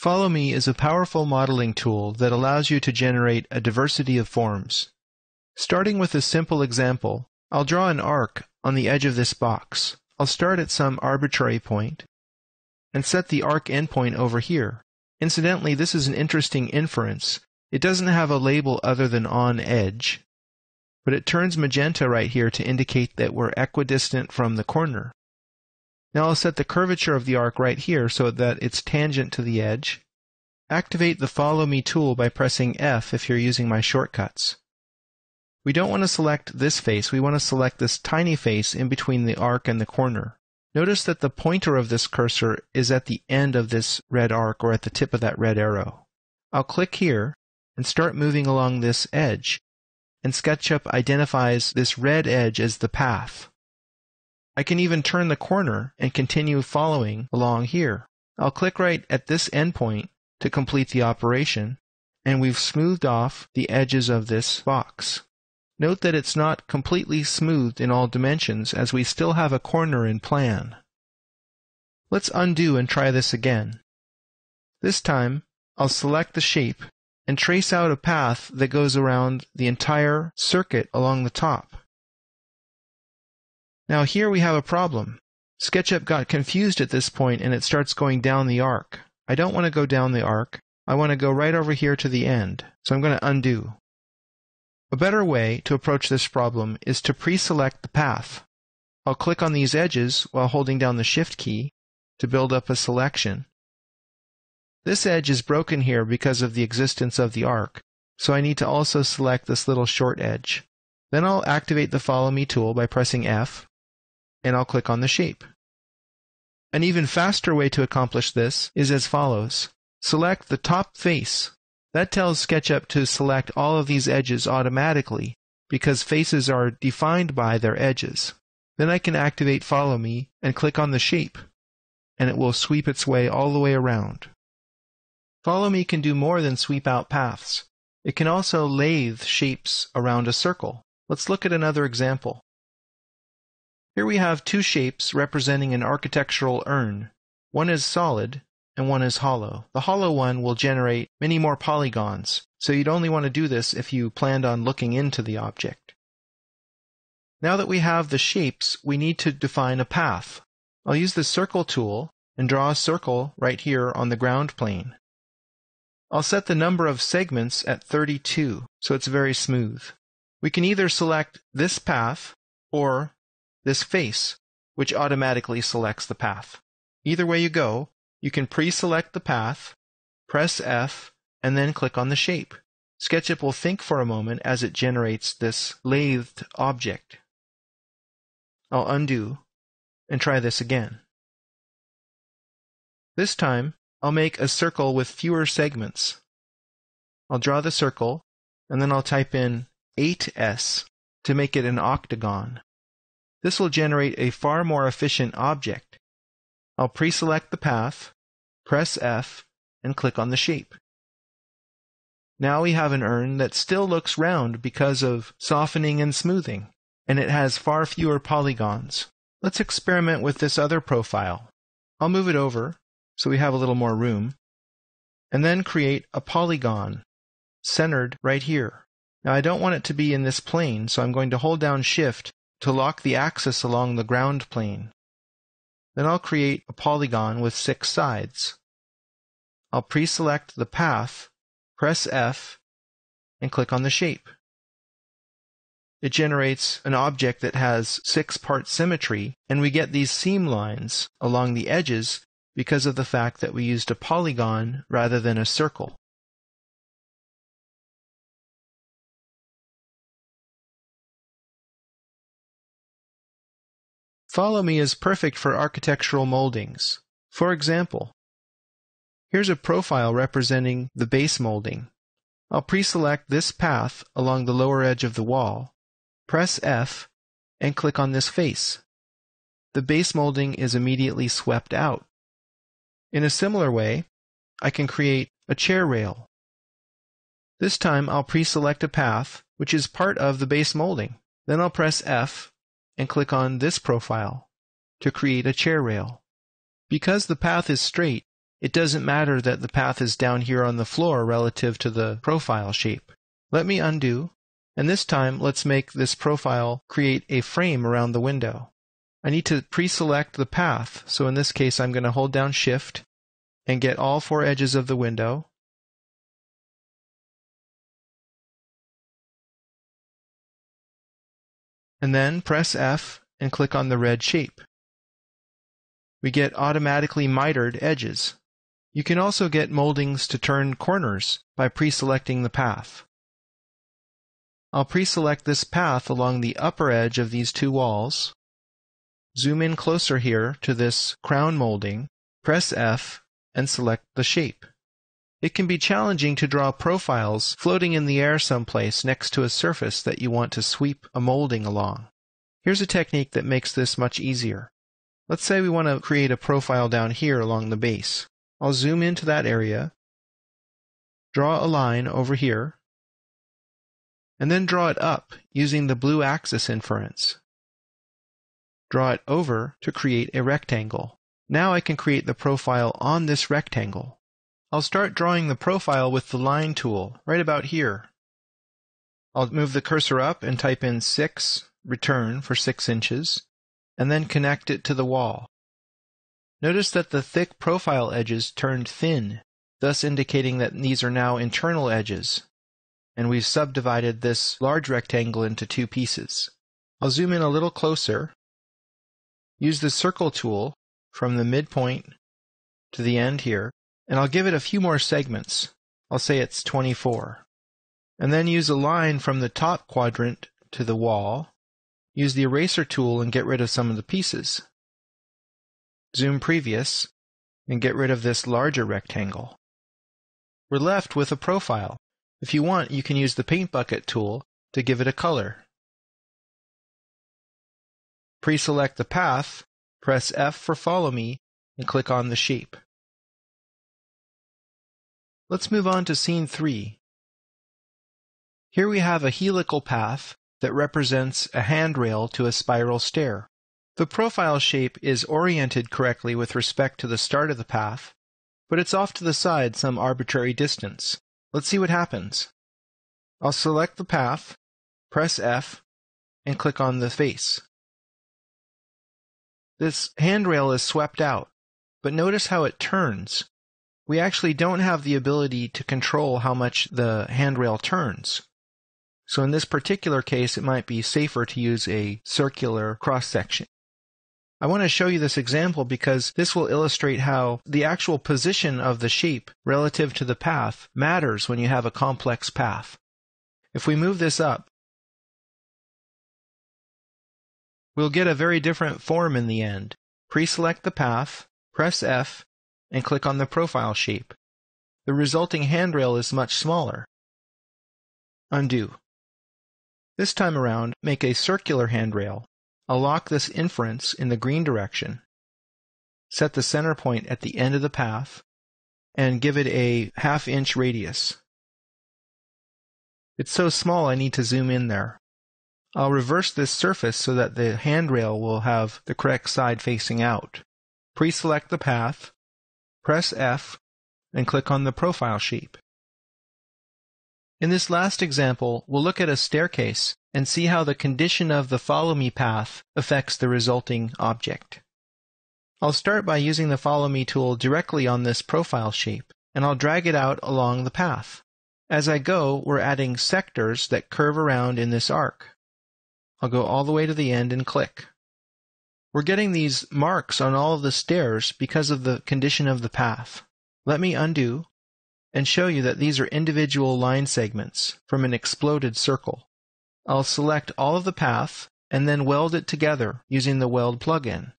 Follow me is a powerful modeling tool that allows you to generate a diversity of forms. Starting with a simple example, I'll draw an arc on the edge of this box. I'll start at some arbitrary point and set the arc endpoint over here. Incidentally, this is an interesting inference. It doesn't have a label other than on edge, but it turns magenta right here to indicate that we're equidistant from the corner. Now I'll set the curvature of the arc right here so that it's tangent to the edge. Activate the Follow Me tool by pressing F if you're using my shortcuts. We don't want to select this face, we want to select this tiny face in between the arc and the corner. Notice that the pointer of this cursor is at the end of this red arc or at the tip of that red arrow. I'll click here and start moving along this edge, and SketchUp identifies this red edge as the path. I can even turn the corner and continue following along here. I'll click right at this endpoint to complete the operation, and we've smoothed off the edges of this box. Note that it's not completely smoothed in all dimensions as we still have a corner in plan. Let's undo and try this again. This time, I'll select the shape and trace out a path that goes around the entire circuit along the top. Now here we have a problem. SketchUp got confused at this point and it starts going down the arc. I don't want to go down the arc. I want to go right over here to the end. So I'm going to undo. A better way to approach this problem is to pre-select the path. I'll click on these edges while holding down the Shift key to build up a selection. This edge is broken here because of the existence of the arc, so I need to also select this little short edge. Then I'll activate the Follow Me tool by pressing F, and I'll click on the shape. An even faster way to accomplish this is as follows. Select the top face. That tells SketchUp to select all of these edges automatically because faces are defined by their edges. Then I can activate Follow Me and click on the shape, and it will sweep its way all the way around. Follow Me can do more than sweep out paths. It can also lathe shapes around a circle. Let's look at another example. Here we have two shapes representing an architectural urn. One is solid, and one is hollow. The hollow one will generate many more polygons, so you'd only want to do this if you planned on looking into the object. Now that we have the shapes, we need to define a path. I'll use the circle tool and draw a circle right here on the ground plane. I'll set the number of segments at 32, so it's very smooth. We can either select this path or this face, which automatically selects the path. Either way you go, you can pre-select the path, press F, and then click on the shape. SketchUp will think for a moment as it generates this lathed object. I'll undo and try this again. This time, I'll make a circle with fewer segments. I'll draw the circle, and then I'll type in 8s to make it an octagon. This will generate a far more efficient object. I'll pre-select the path, press F, and click on the shape. Now we have an urn that still looks round because of softening and smoothing, and it has far fewer polygons. Let's experiment with this other profile. I'll move it over so we have a little more room, and then create a polygon centered right here. Now I don't want it to be in this plane, so I'm going to hold down Shift to lock the axis along the ground plane. Then I'll create a polygon with six sides. I'll pre-select the path, press F, and click on the shape. It generates an object that has six-part symmetry, and we get these seam lines along the edges because of the fact that we used a polygon rather than a circle. Follow Me is perfect for architectural moldings. For example, here's a profile representing the base molding. I'll pre-select this path along the lower edge of the wall, press F, and click on this face. The base molding is immediately swept out. In a similar way, I can create a chair rail. This time I'll pre-select a path, which is part of the base molding. Then I'll press F and click on this profile to create a chair rail. Because the path is straight, it doesn't matter that the path is down here on the floor relative to the profile shape. Let me undo, and this time let's make this profile create a frame around the window. I need to pre-select the path, so in this case I'm going to hold down Shift and get all four edges of the window, and then press F and click on the red shape. We get automatically mitered edges. You can also get moldings to turn corners by pre-selecting the path. I'll pre-select this path along the upper edge of these two walls, zoom in closer here to this crown molding, press F, and select the shape. It can be challenging to draw profiles floating in the air someplace next to a surface that you want to sweep a molding along. Here's a technique that makes this much easier. Let's say we want to create a profile down here along the base. I'll zoom into that area, draw a line over here, and then draw it up using the blue axis inference. Draw it over to create a rectangle. Now I can create the profile on this rectangle. I'll start drawing the profile with the line tool, right about here. I'll move the cursor up and type in 6, return for 6 inches, and then connect it to the wall. Notice that the thick profile edges turned thin, thus indicating that these are now internal edges, and we've subdivided this large rectangle into two pieces. I'll zoom in a little closer, use the circle tool from the midpoint to the end here, and I'll give it a few more segments. I'll say it's 24. And then use a line from the top quadrant to the wall. Use the eraser tool and get rid of some of the pieces. Zoom previous and get rid of this larger rectangle. We're left with a profile. If you want, you can use the paint bucket tool to give it a color. Pre-select the path, press F for follow me, and click on the shape. Let's move on to scene three. Here we have a helical path that represents a handrail to a spiral stair. The profile shape is oriented correctly with respect to the start of the path, but it's off to the side some arbitrary distance. Let's see what happens. I'll select the path, press F, and click on the face. This handrail is swept out, but notice how it turns we actually don't have the ability to control how much the handrail turns. So in this particular case, it might be safer to use a circular cross section. I want to show you this example because this will illustrate how the actual position of the shape relative to the path matters when you have a complex path. If we move this up, we'll get a very different form in the end. Pre-select the path, press F, and click on the profile shape. The resulting handrail is much smaller. Undo. This time around, make a circular handrail. I'll lock this inference in the green direction. Set the center point at the end of the path and give it a half inch radius. It's so small I need to zoom in there. I'll reverse this surface so that the handrail will have the correct side facing out. Pre-select the path, Press F and click on the profile shape. In this last example, we'll look at a staircase and see how the condition of the follow me path affects the resulting object. I'll start by using the follow me tool directly on this profile shape, and I'll drag it out along the path. As I go, we're adding sectors that curve around in this arc. I'll go all the way to the end and click. We're getting these marks on all of the stairs because of the condition of the path. Let me undo and show you that these are individual line segments from an exploded circle. I'll select all of the path and then weld it together using the Weld plugin.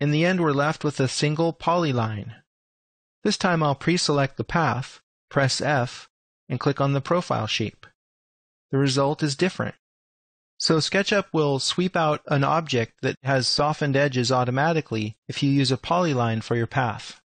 In the end, we're left with a single polyline. This time I'll pre-select the path, press F, and click on the profile shape. The result is different. So SketchUp will sweep out an object that has softened edges automatically if you use a polyline for your path.